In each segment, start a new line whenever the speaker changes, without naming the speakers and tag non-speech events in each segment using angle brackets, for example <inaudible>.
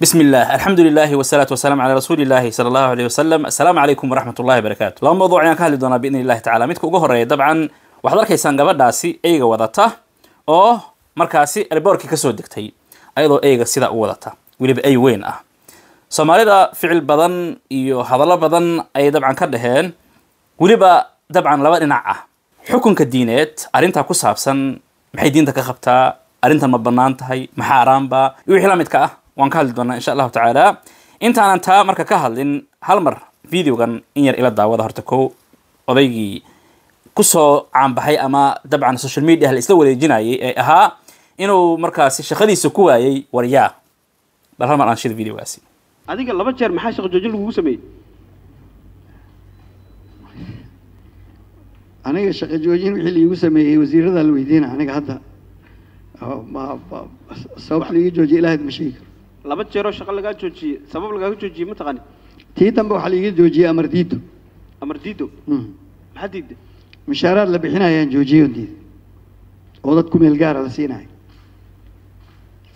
بسم الله الحمد لله والصلاة والسلام على رسول الله صلى الله عليه وسلم السلام عليكم ورحمة الله وبركاته لما موضوع ayaan ka hadli doonaa بإذن الله تعالى midka ugu horeeya dabcan waxaad arkaysaan gabadhaasi eyga wadata oo markaasi alboorkii kasoo degtay ayadoo eyga sidaa u wadata weliba ey weyn ah soomaalida ficil badan iyo hadallo badan ayay dabcan ka dhaheen weliba dabcan laba dhinac ah xukunka diineed arrintaa ku saabsan maxay diinta ka qabtaa arrintan ma bannaan tahay ma xaaraanba iyo wixii la ah waan ka hadli doonaa insha allahu tacaala intaanan taa marka ka hadlin hal mar videogan in yar ila daawada horta ko odaygii kusoo caanbaxay ama dabcan social media la isla wareejinayay ee ahaa inuu markaasi shaqadiisa ku waayay waryaa bal hal mar aan shida videogaasi adiga laba jeer maxaa shaqo joojin lagugu sameeyey aniga shaqo joojin wixii laigu sameeyey wasiirada la weydiina aniga hadda sabab laiga joojiya ilaahad ma sheegi karo laba jeeroo shaqo lagaa joojiyey sabab lagaaga joojiyey mataqaani tii dambe waxaa laiga joojiyey amar diido amar diido hmm. maxaa diida mushaaraad la bixinayaan joojiyon diida oo dad ku meel gaara la siinayo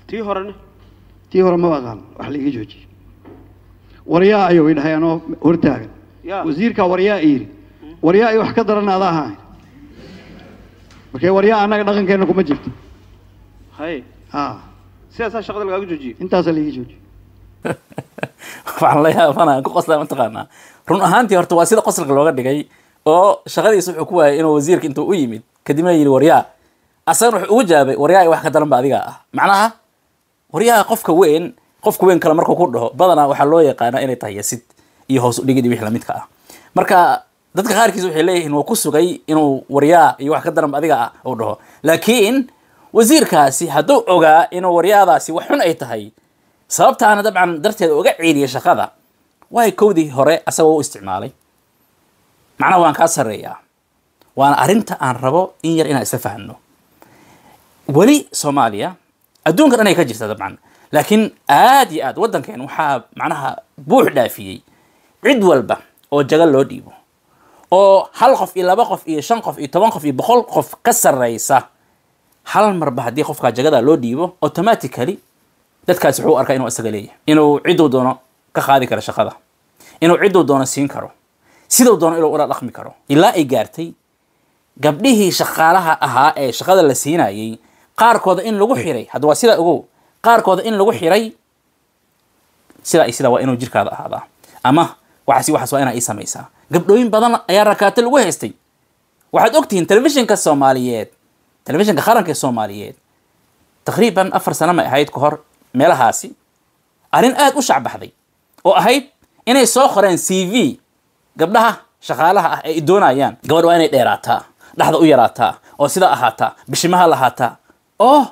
tii horena tii hore maba aqaan waxa laiga joojiyey waryaa ayuu idhahay anoo hortaagan wasiirkaa waryaa yidhi waryaa i wax ka daran adaa ahayn markee waryaa annaga dhaqankeenna kuma jirto hay a sidaasaa shaqada lagaaga joojiye intaasaa laga joojiye <laughs> waxaan la yaabanaa ku qosla mataqaanaa run ahaantii horta waa sida qosalka looga dhigay oo shaqadiisa wuxuu ku waayay inuu wasiirka intuu u yimid kadibna yidhi waryaa asagana wuxuu ugu jawaabay waryaa wax ka daran adigaa ah macnaha waryaha qofka weyn qofka weyn kale markuu ku dhaho badanaa waxaa loo yaqaana inay tahay yasid iyo hoos udhigid wixii lamidka ah marka dadka qaarkiis waxay leeyihiin waa ku sugay inuu waryaa iyo wax ka daran ba adigaa ah uu dhaho laakiin wasiirkaasi hadduu ogaa inuu waryaadaasi wax xun ay tahay sababtaana aana dabcan darteeda uga ceeliya shaqada waay kowdii hore asagoo u isticmaalay macnaha waan kaa sarreeyaa waana arrinta aan rabo in yar inaan isla fahmno weli soomaaliya adduunka dhan ay ka jirta dabcan laakiin aada iyo aad waddankeen waxaa macnaha buux dhaafiyey cid walba oo jagal loo dhiibo oo hal qof iyo laba qof iyo shan qof iyo toban qof iyo boqol qof ka sarraysa hal marba haddii qofkaa jagada loo dhiibo automatically dadkaasi wuxuu arkaa inuu isaga leeyahay inuu ciduu doono ka qaadi karo shaqada inuu ciduu doono siin karo siduu doono inuu ula dhaqmi karo ilaa ay gaartay gabdhihii shaqaalaha ahaa ee shaqada la siinayay qaarkooda in lagu xiray hadda waa sidaa ogow qaarkooda in lagu xiray sidaa iyo sidaa waa inuu jirkaada ahaadaa ama waxaasi waxaas waa inaa ii samaysaa gabdhooyin badan ayaa rakaate lagu haystay waxaad ogtihiin telefishinka soomaaliyeed telefishinka qaranka ee soomaaliyeed taqriiban afar sana may ahayd ka hor meelahaasi arrin aada u shacbaxday oo ahayd inay soo qoreen c v gabdhaha shaqaalaha ah ee doonayaan gabadh waa inay dheeraataa dhaxda u yaraataa oo sida ahaataa bishimaha lahaataa oh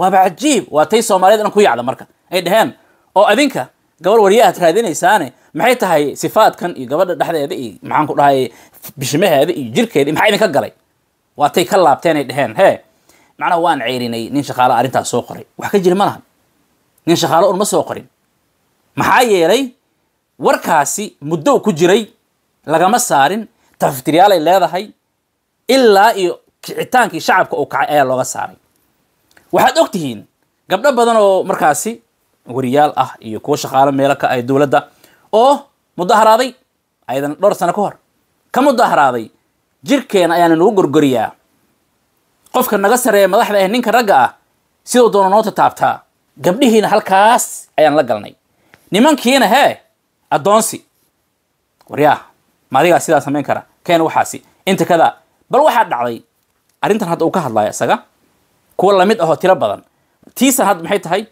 waaba cajiib waa tay soomaaliyed dhan ku yacda marka ay dheheen oo oh, adinka gabadh waryaahad raadinaysaane maxay tahay sifaadkan iyo gabadha dhexdeeda iyo maxaan ku dhahay bishimaheeda iyo jirkeeda maxaa idinka galay waatay ka laabteenay dhaheen he macnaha waan ceyrinay nin shaqaala arrintaas soo qoray wax ka jiri ma lahan nin shaqaalo un ma soo qorin maxaa yeelay warkaasi muddo ku jiray lagama saarin tafaftiriyaal ay leedahay ilaa iyo kicitaankii shacabka uu kacay ayaa looga saaray waxaad og tihiin gabdho badan oo markaasi wariyaal ah iyo kuwo shaqaalo meelo ka ah dowladda oo mudaharaaday ayadana dhowr sano ka hor ka mudaharaaday jirkeena ayaana nagu gorgoriyaa qofka naga sareeya madaxda ah ninka ragga ah sidoo doona noo tataabtaa gabdhihiina halkaas ayaan la galnay nimankiina hee addoonsi waryaa ma adigaa sidaa samayn kara keen waxaasi inta kadaa bal waxaa dhacday arrintan hadda uu ka hadlaya isaga kuwa lamid ahoo tiro badan tiisan hadda maxay tahay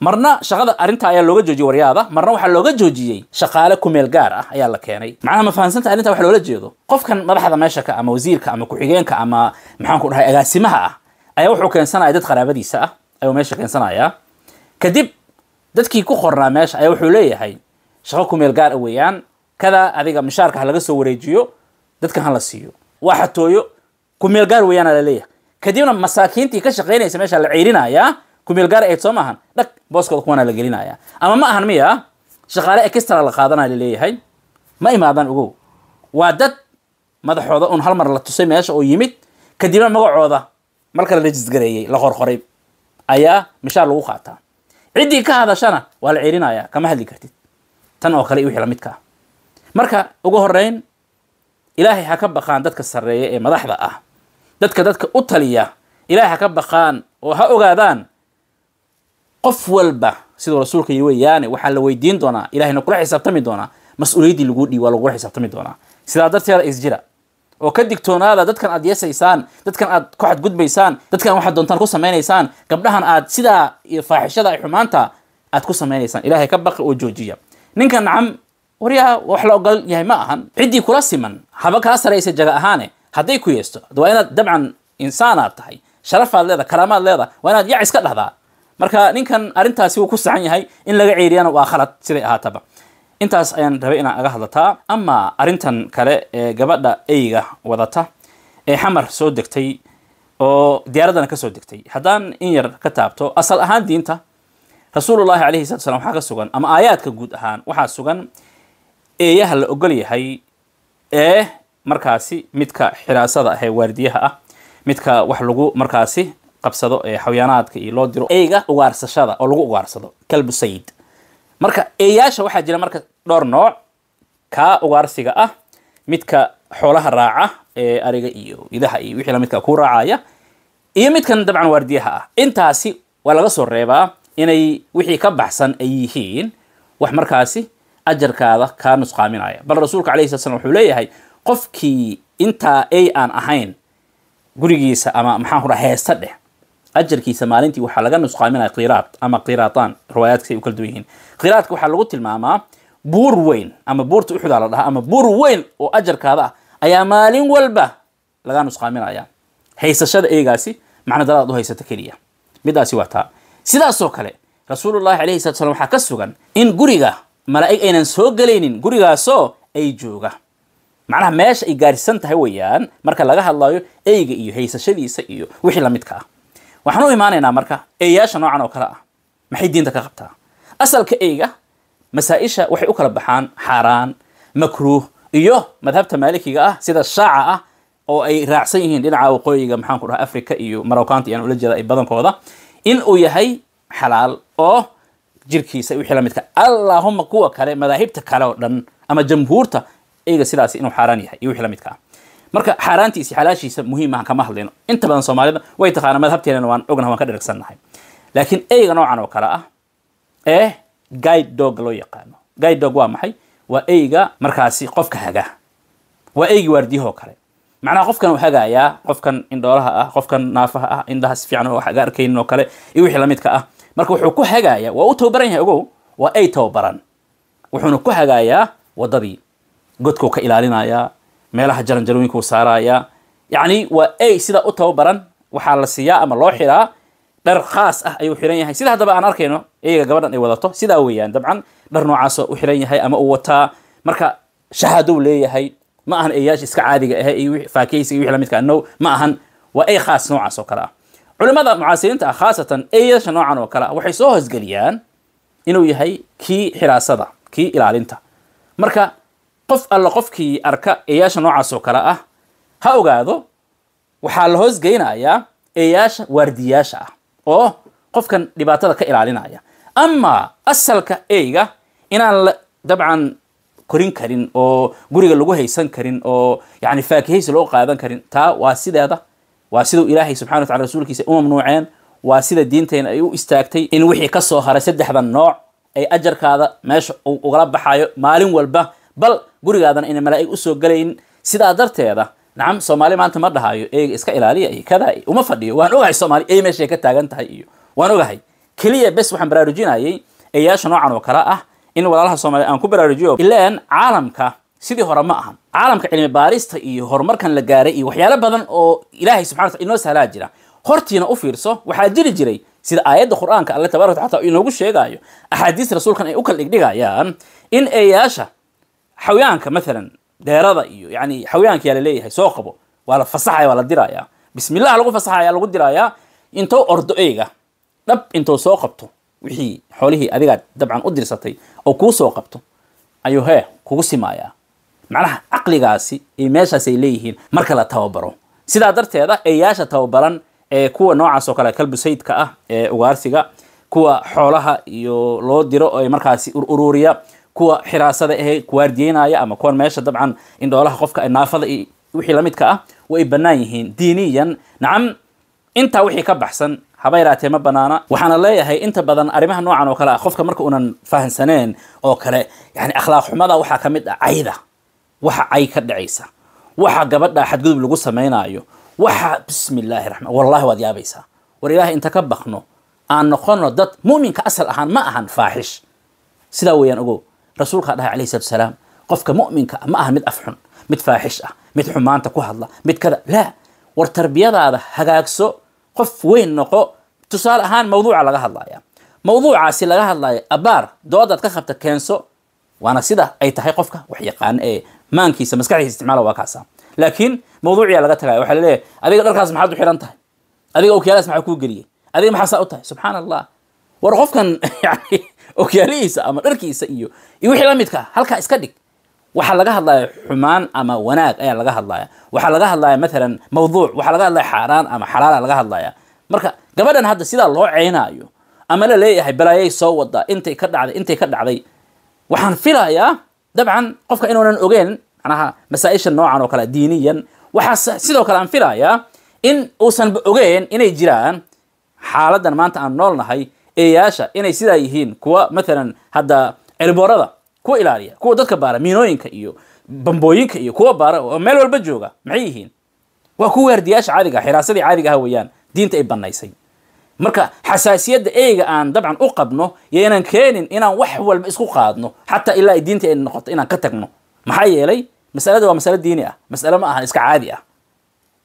marna shaqada arrinta ayaa looga joojiyey waryaada marna waxaa looga joojiyey shaqaale ku meel gaar ah ayaa la keenay macnaha ma fahamsanta arrinta wax loola jeedo qofkan madaxda meesha ka ama wasiirka ama ku-xigeenka ama maxaanku dhahay agaasimaha ah ayaa wuxuu keensanaya dad qaraabadiisa ah ayuu meesha keensanayaa kadib dadkii ku qornaa meesha ayaa wuxuu leeyahay shaqo ku meel gaar a ah weeyaan kada adiga mishaarka ha laga soo wareejiyo dadkan hala siiyo waa xatooyo ku meel gaar weeyaana la leeyahay kadibna masaakiintii ka shaqaynaysa meesha la ceyrinayaa kumeelgaar gaar eed soo maahan dhag booskooda kuwaana la gelinaya ama ma ahan miya shaqaale extra la qaadanaa laleeyahay ma imaadaan ogow waa dad madaxooda un hal mar la tusay meesha oo yimid kadibna magacooda marka la rejisgareeyey la qorqoray ayaa mishaar lagu qaataa ciddii ka hadashana waa la celinaya kama hadli kartid tan oo kale iyo wixii lamidka marka ugu horeyn ilaahay ha ka baqaan dadka sarreeya ee madaxda ah dadka dadka u taliya ilaahay ha ka baqaan oo ha ogaadaan qof walba siduu rasuulka yii weyaane waxaa la weydiin doonaa ilahayna kula xisaabtami doonaa mas-uuliyaddii laguu dhii waa lagula xisaabtami doonaa sidaa darteeda isjira oo ka digtoonaada dadkan aad yeesaysaan dadkan aad ku xadgudbaysaan dadkan waxaad doontaan ku samaynaysaan gabdhahan aad sidaa iyo faaxishada ay xumaanta aad ku samaynaysaan ilaahay ka baqi oo joojiya ninka nacam waryaa wax la ogol yahay ma ahan ciddii kula siman haba kaa saraysa jaga ahaane hadday ku yeesto waa inaad dabcan insaanaad tahay sharafaad leeda karaamaad leeda waa inaad yac iska dhahdaa marka ninkan arrintaasi wuu ku saxan yahay in laga ceeriyana waa khalad siday ahaataba intaas ayaan rabay inaan aga hadlataa ama arrintan kale ee gabadha eyga wadata ee xamar soo degtay oo diyaaradana kasoo degtay haddaan in yar ka taabto asal ahaan diinta rasuulullahi calayhi salatu slam waxaa ka sugan ama aayaadka guud ahaan waxaa sugan eeyaha la ogol yahay ee markaasi midka xiraasada ahee waardiyaha ah midka wax lagu markaasi qabsado ee xayaanaadka iyo loo diro eyga ugaarsashada oo lagu ugaarsado kalbu sayid marka eeyaasha waxaa jira marka dhowr nooc kaa ugaarsiga ah midka xoolaha raaca ee ariga iyo idaha iyo wixii lamidka ku raacaya iyo midkan dabcan waardiyaha ah intaasi waa laga soo reebaa inay wixii ka baxsan ay yihiin wax markaasi ajarkaada kaa nusqaaminaya bal rasuulka alayhi sala slam wuxuu leeyahay qofkii intaa ay aan ahayn gurigiisa ama maxaan ku dhaa heesta dheh ajarkiisa maalintii waxaa laga nusqaaminaya qiraad ama qiraataan riwaayaadkasay u kala duwan yihiin qiraadka waxaa lagu tilmaamaa buur weyn ama buurta uxudaa la dhahaa ama buur weyn oo ajarkaada ah ayaa maalin walba laga nusqaaminaya haysashada eegaasi macna dalaad u haysata keliya midaasi waa taa sidaasoo kale rasuulullahi calayhi salatu slam waxaa ka sugan in guriga malaa-ig aynan soo gelaynin gurigaasoo ay jooga macnaha meesha ay gaarsisan tahay weeyaan marka laga hadlayo eyga iyo haysashadiisa iyo wixii lamidka ah waxaan u imaanaynaa marka eeyaasha noocan oo kale ah maxay diinta ka qabtaa asalka eyga masaa-isha waxay u kala baxaan xaaraan makruuh iyo madhabta maalikiga ah sida shaaca ah oo ay raacsan yihiin dhinaca waqooyiga maxaanku dhaha africa iyo marocanta iyaan ula jeeda ay badankooda in uu yahay xalaal oo jirkiisa wixii la midka allaahuma kuwa kale madaahibta kale oo dhan ama jamhuurta eyga sidaasi inuu xaaraan yahay iyo wixii la midka ah marka xaaraantiisa xalaashiisa muhiimaha kama hadlayno inta badan soomaalida way taqaana madhabteenana waan ognaha waan ka dheragsannahay laakiin eyga noocan oo kale ah ee guide dogga loo yaqaano guide dog waa maxay waa eyga markaasi qofka haga waa eygi waardiyahoo kale macnaha qofkan uu hagaayaa qofkan indhoolaha ah qofkan naafaha ah indhaha si fiican wax aga arkaynin oo kale iyo wixii lamidka ah marka wuxuu ku hagaaya waa u tababaran yahay ogow waa ey tababaran wuxuuna ku hagaayaa wadadii godkuu ka ilaalinayaa meelaha jaranjarooyinka u saaraya yacni waa a sidaa u tababaran waxaa la siiyaa ama loo xiraa dhar khaas ah ayuu xiran yahay sida haddaba aan arkayno iyaga gabadhan ay wadato sidaa weeyaan dabcan dhar noocaasoo u xiran yahay ama u wataa marka shahadow leeyahay ma ahan eeyaashi iska caadiga ahe iyo faakeysi iyo wixii no ma ahan waa ay khaas noocaas oo kale ah culimada mucaasiriinta ah khaasatan eeyasha noocan oo kale ah waxay soo hoosgeliyaan inuu yahay kii xiraasada kii ilaalinta marka qof alla qofkii arka eeyaasha noocaas oo kale ah ha ogaado waxaa la hoos geynayaa eeyaasha waardiyaasha ah oo qofkan dhibaatada ka ilaalinaya amaa asalka eyga inaan la dabcan korin karin oo guriga lagu haysan karin oo yani faakihaysi loo qaadan karin taa waa sideeda waa sidau ilaahay subxana watacala rasuulkiisa ay u mamnuuceen waa sida diinteena ay u istaagtay in wixii kasoo haray saddexda nooc ay ajarkaada meesha ugala baxayo maalin walba bal gurigaadan ina malaaig usoo gelayn sidaa darteeda nacam soomaali maanta ma dhahayo eega iska ilaaliya iyo kada uma fadhiyo waan ogahay soomaali ey meeshay ka taagan tahay iyo waan ogahay keliya bes waxaan baraarujinayay eeyaasha noocan oo kale ah in walaalaha soomaaliya aan ku baraarujiyo ilaan caalamka sidii hore ma aha caalamka cilmi baarista iyo horumarkan la gaaray iyo waxyaalo badan oo ilaahay subxana wataala inoo sahlaa jira hortiina u fiirso waxaa jiri jiray sida aayadda qur-aanka alle tabarak wa taala inoogu sheegaayo axaadiista rasuulkan ay u kaldhigdhigayaan in eeyaasha xayaanka maalan deerada iyo yani xawyaanka yaa laleeyahay soo qabo waa la fasaxaya waa la diraya bismillah lagu fasaxaya lagu dirayaa intou ordo eyga dhab intou soo qabto wixii xoolihii adigaad dabcan u dirsatay oo kuu soo qabto ayuu he kugu simaayaa macnaha caqligaasi iyo meeshaas ay leeyihiin marka la tababaro sidaa darteeda eeyaasha tababaran ee kuwa noocaas oo kale kalbusaydka ah ee ugaarsiga kuwa xoolaha iyo loo diro ee markaasi ururiya kuwa xiraasada ahe kuwaardiyeynaaya ama kuwan meesha dabcan in dhoolaha qofka naafada iyo wixii lamidka ah way bannaan yihiin diiniyan nacam intaa wixii ka baxsan habayraatee ma banaana waxaana leeyahay inta badan arrimaha noocan oo kale ah qofka marka unan fahansaneen oo kale yani akhlaaq xumada waxaa ka mid ah cayda waxa cay ka dhacaysa waxa gabadha xadgudub lagu sameynaayo waxa bismi illaahi wallahi waad yaabaysaa war ilaahay inta ka baqno aan noqono dad mu'minka asal ahaan ma ahan faaxish sidaa weeyaan ogow rasuulkaa dhahay alayhi salatuasalaam qofka mu'minka ah ma aha mid afxun mid faaxish ah mid xumaanta ku hadla mid kada laa war tarbiyadaada hagaagso qof weyn noqo tusaale ahaan mawduuca laga hadlaya mawduucaasi laga hadlaya abaar doodaad ka qabta keenso waana sida ay tahay qofka wax yaqaan ee maankiisa maskaxdiisa isticmaala waa kaasa laakiin mawduuciyaa laga tagaya waxaa laleeyahay adiga dharkaas maxaad u xidhan tahay adiga okyaalaas maxaa kuu geliyey adiga maxaasaa u tahay subxaana allah war qofkan <laughs> yani okyaalihiisa ama dharkiisa iyo iyo wixii la midka halkaa iska dhig waxaa laga hadlaya xumaan ama wanaag ayaa laga hadlaya waxaa laga hadlaya maalan mawduuc waxaa laga hadlaya xaaraan ama xalaala laga hadlaya marka gabadhan hadda sidaa loo ceynaayo ama la leeyahay balaayay soo wadaa intay ka dhacday intay ka dhacday waxaan filayaa dabcan qofka inuunan ogeyn manaha masaa-isha noocan oo kale diiniyan waxaa sidoo kale aan filayaa in uusanba ogeyn inay jiraan xaaladan maanta aan noolnahay eeyaasha inay sidaa yihiin kuwa matalan hadda cirboorada kuwa ilaaliya kuwa dadka baara miinooyinka iyo bambooyinka iyo kuwa baara oo meel walba jooga maxay yihiin waa kuwa waardiyaasha caadiga ah xiraasadii caadiga ah weeyaan diinta ay banaysay marka xasaasiyadda eyga aan dabcan u qabno iyo inaan keenin inaan wax walba isku qaadno xataa ilaa ay diinta ay noqoto inaan ka tagno maxaa yeelay masalada waa masalo diini ah masale ma aha iska caadi ah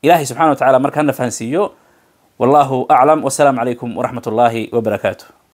ilaahay subxana wa tacala marka hana fahansiiyo wallahu aclam wasalaamu calaykum waraxmat ullaahi wabarakaatu